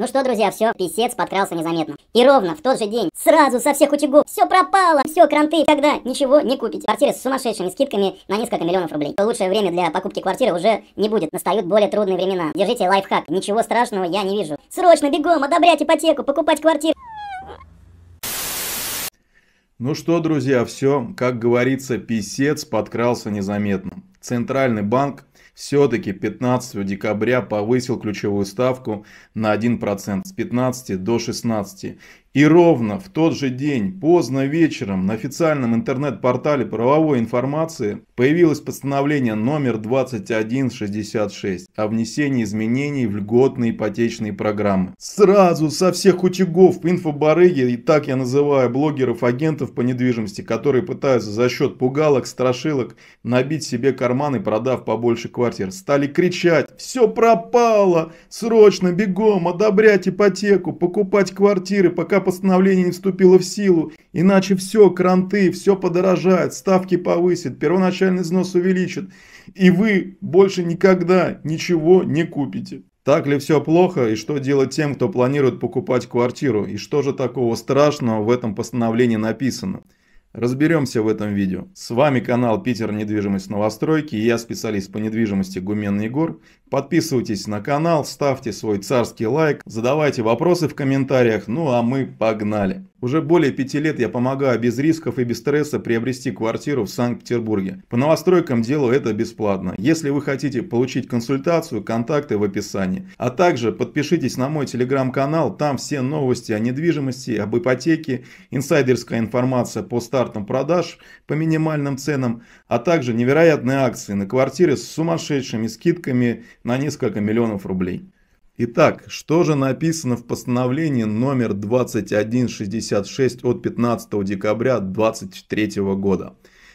Ну что, друзья, все, писец подкрался незаметно. И ровно в тот же день, сразу со всех утюгов, все пропало, все, кранты, тогда ничего не купить. Квартиры с сумасшедшими скидками на несколько миллионов рублей. Лучшее время для покупки квартиры уже не будет, настают более трудные времена. Держите лайфхак, ничего страшного я не вижу. Срочно бегом одобрять ипотеку, покупать квартиру. Ну что, друзья, все, как говорится, писец подкрался незаметно. Центральный банк все-таки 15 декабря повысил ключевую ставку на 1% с 15 до 16 и ровно в тот же день, поздно вечером, на официальном интернет-портале правовой информации появилось постановление номер 2166 о внесении изменений в льготные ипотечные программы. Сразу со всех утюгов инфобарыги, и так я называю блогеров-агентов по недвижимости, которые пытаются за счет пугалок, страшилок набить себе карманы, продав побольше квартир, стали кричать «Все пропало! Срочно, бегом, одобрять ипотеку, покупать квартиры, пока постановление не вступило в силу, иначе все, кранты, все подорожает, ставки повысят, первоначальный взнос увеличат, и вы больше никогда ничего не купите. Так ли все плохо и что делать тем, кто планирует покупать квартиру, и что же такого страшного в этом постановлении написано? Разберемся в этом видео. С вами канал Питер Недвижимость Новостройки, я специалист по недвижимости Гуменный Егор. Подписывайтесь на канал, ставьте свой царский лайк, задавайте вопросы в комментариях, ну а мы погнали. Уже более пяти лет я помогаю без рисков и без стресса приобрести квартиру в Санкт-Петербурге. По новостройкам делаю это бесплатно. Если вы хотите получить консультацию, контакты в описании. А также подпишитесь на мой телеграм-канал, там все новости о недвижимости, об ипотеке, инсайдерская информация по стартам продаж по минимальным ценам, а также невероятные акции на квартиры с сумасшедшими скидками на несколько миллионов рублей. Итак, что же написано в постановлении номер 2166 от 15 декабря 2023 года?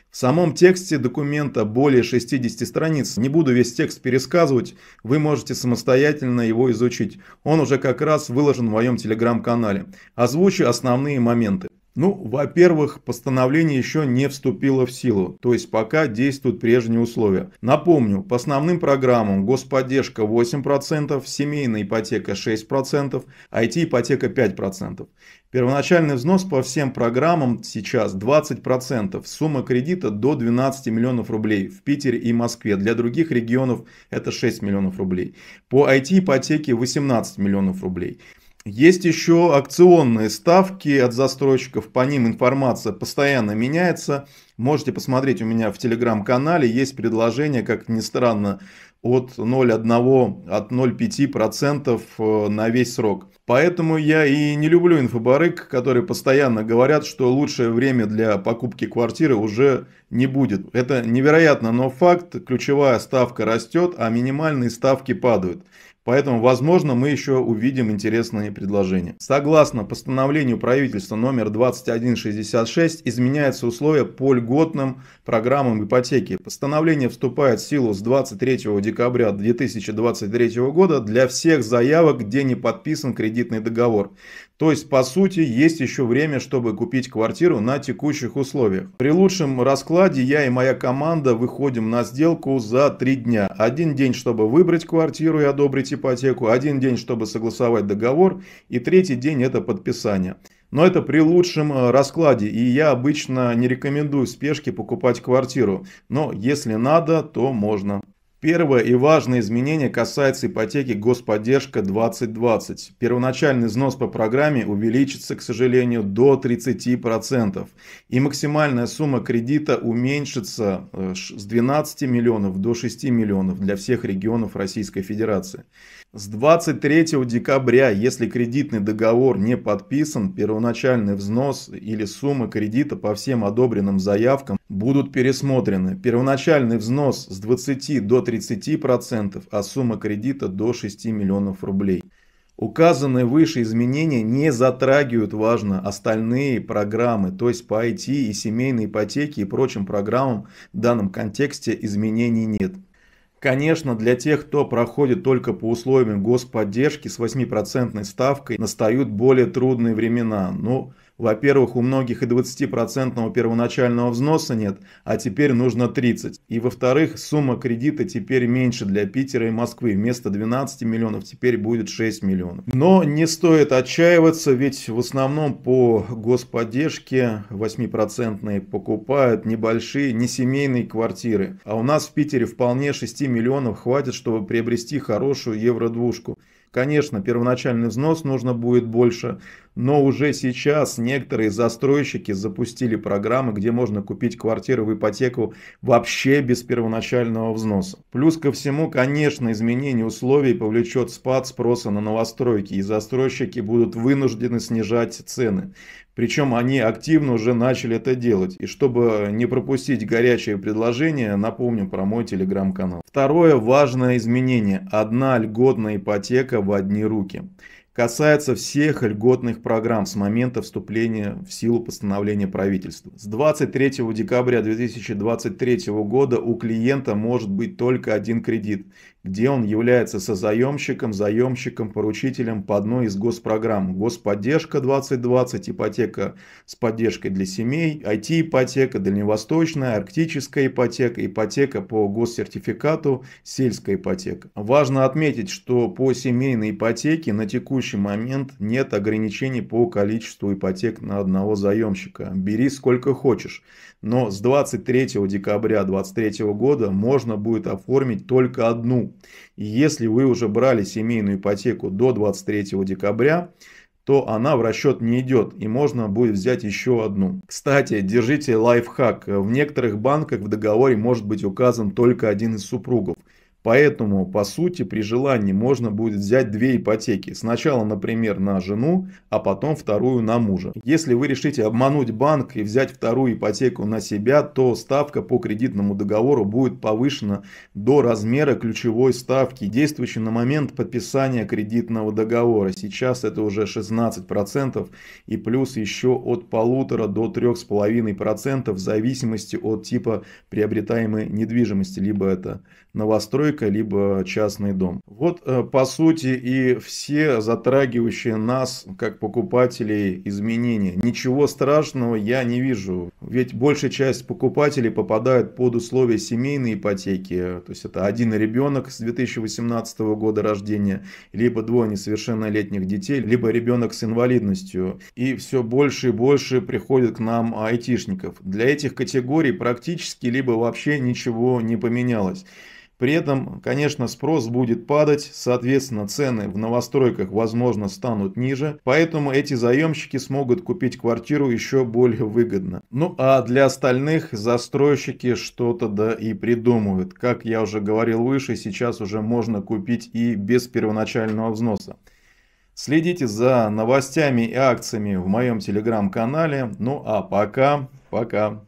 В самом тексте документа более 60 страниц. Не буду весь текст пересказывать, вы можете самостоятельно его изучить. Он уже как раз выложен в моем телеграм-канале. Озвучу основные моменты. Ну, во-первых, постановление еще не вступило в силу, то есть пока действуют прежние условия. Напомню, по основным программам господдержка 8%, семейная ипотека 6%, IT-ипотека 5%. Первоначальный взнос по всем программам сейчас 20%, сумма кредита до 12 миллионов рублей в Питере и Москве, для других регионов это 6 миллионов рублей. По IT-ипотеке 18 миллионов рублей. Есть еще акционные ставки от застройщиков, по ним информация постоянно меняется. Можете посмотреть у меня в телеграм-канале, есть предложение, как ни странно, от 0,1, от 0,5% э, на весь срок. Поэтому я и не люблю инфобарык, которые постоянно говорят, что лучшее время для покупки квартиры уже не будет. Это невероятно, но факт, ключевая ставка растет, а минимальные ставки падают. Поэтому, возможно, мы еще увидим интересные предложения. Согласно постановлению правительства номер 2166, изменяются условия по льготным программам ипотеки. Постановление вступает в силу с 23 декабря 2023 года для всех заявок, где не подписан кредитный договор. То есть, по сути, есть еще время, чтобы купить квартиру на текущих условиях. При лучшем раскладе я и моя команда выходим на сделку за три дня. Один день, чтобы выбрать квартиру и одобрить ипотеку, один день, чтобы согласовать договор, и третий день – это подписание. Но это при лучшем э, раскладе, и я обычно не рекомендую в спешке покупать квартиру. Но если надо, то можно. Первое и важное изменение касается ипотеки «Господдержка 2020». Первоначальный взнос по программе увеличится, к сожалению, до 30%. И максимальная сумма кредита уменьшится э, с 12 миллионов до 6 миллионов для всех регионов Российской Федерации. С 23 декабря, если кредитный договор не подписан, первоначальный взнос или сумма кредита по всем одобренным заявкам будут пересмотрены. Первоначальный взнос с 20 до 30%, процентов, а сумма кредита до 6 миллионов рублей. Указанные выше изменения не затрагивают, важно, остальные программы, то есть по IT и семейной ипотеке и прочим программам в данном контексте изменений нет. Конечно, для тех, кто проходит только по условиям господдержки с 8% ставкой, настают более трудные времена, но во-первых, у многих и 20% первоначального взноса нет, а теперь нужно 30. И во-вторых, сумма кредита теперь меньше для Питера и Москвы. Вместо 12 миллионов теперь будет 6 миллионов. Но не стоит отчаиваться, ведь в основном по господдержке 8% покупают небольшие, не семейные квартиры. А у нас в Питере вполне 6 миллионов хватит, чтобы приобрести хорошую евродвушку. Конечно, первоначальный взнос нужно будет больше, но уже сейчас некоторые застройщики запустили программы, где можно купить квартиру в ипотеку вообще без первоначального взноса. Плюс ко всему, конечно, изменение условий повлечет спад спроса на новостройки, и застройщики будут вынуждены снижать цены. Причем они активно уже начали это делать. И чтобы не пропустить горячее предложение, напомню про мой телеграм-канал. Второе важное изменение – одна льготная ипотека в одни руки касается всех льготных программ с момента вступления в силу постановления правительства. С 23 декабря 2023 года у клиента может быть только один кредит где он является созаемщиком, заемщиком, поручителем по одной из госпрограмм. Господдержка 2020, ипотека с поддержкой для семей, IT-ипотека, дальневосточная, арктическая ипотека, ипотека по госсертификату, сельская ипотека. Важно отметить, что по семейной ипотеке на текущий момент нет ограничений по количеству ипотек на одного заемщика. Бери сколько хочешь. Но с 23 декабря 2023 года можно будет оформить только одну если вы уже брали семейную ипотеку до 23 декабря, то она в расчет не идет и можно будет взять еще одну. Кстати, держите лайфхак. В некоторых банках в договоре может быть указан только один из супругов. Поэтому, по сути, при желании можно будет взять две ипотеки. Сначала, например, на жену, а потом вторую на мужа. Если вы решите обмануть банк и взять вторую ипотеку на себя, то ставка по кредитному договору будет повышена до размера ключевой ставки, действующей на момент подписания кредитного договора. Сейчас это уже 16% и плюс еще от полутора до трех с половиной процентов в зависимости от типа приобретаемой недвижимости. Либо это новостройка, стройка, либо частный дом. Вот, э, по сути, и все затрагивающие нас, как покупателей, изменения. Ничего страшного я не вижу. Ведь большая часть покупателей попадает под условия семейной ипотеки. То есть, это один ребенок с 2018 года рождения, либо двое несовершеннолетних детей, либо ребенок с инвалидностью. И все больше и больше приходит к нам айтишников. Для этих категорий практически либо вообще ничего не поменялось. При этом, конечно, спрос будет падать, соответственно, цены в новостройках, возможно, станут ниже, поэтому эти заемщики смогут купить квартиру еще более выгодно. Ну а для остальных застройщики что-то да и придумывают. Как я уже говорил выше, сейчас уже можно купить и без первоначального взноса. Следите за новостями и акциями в моем телеграм-канале. Ну а пока, пока.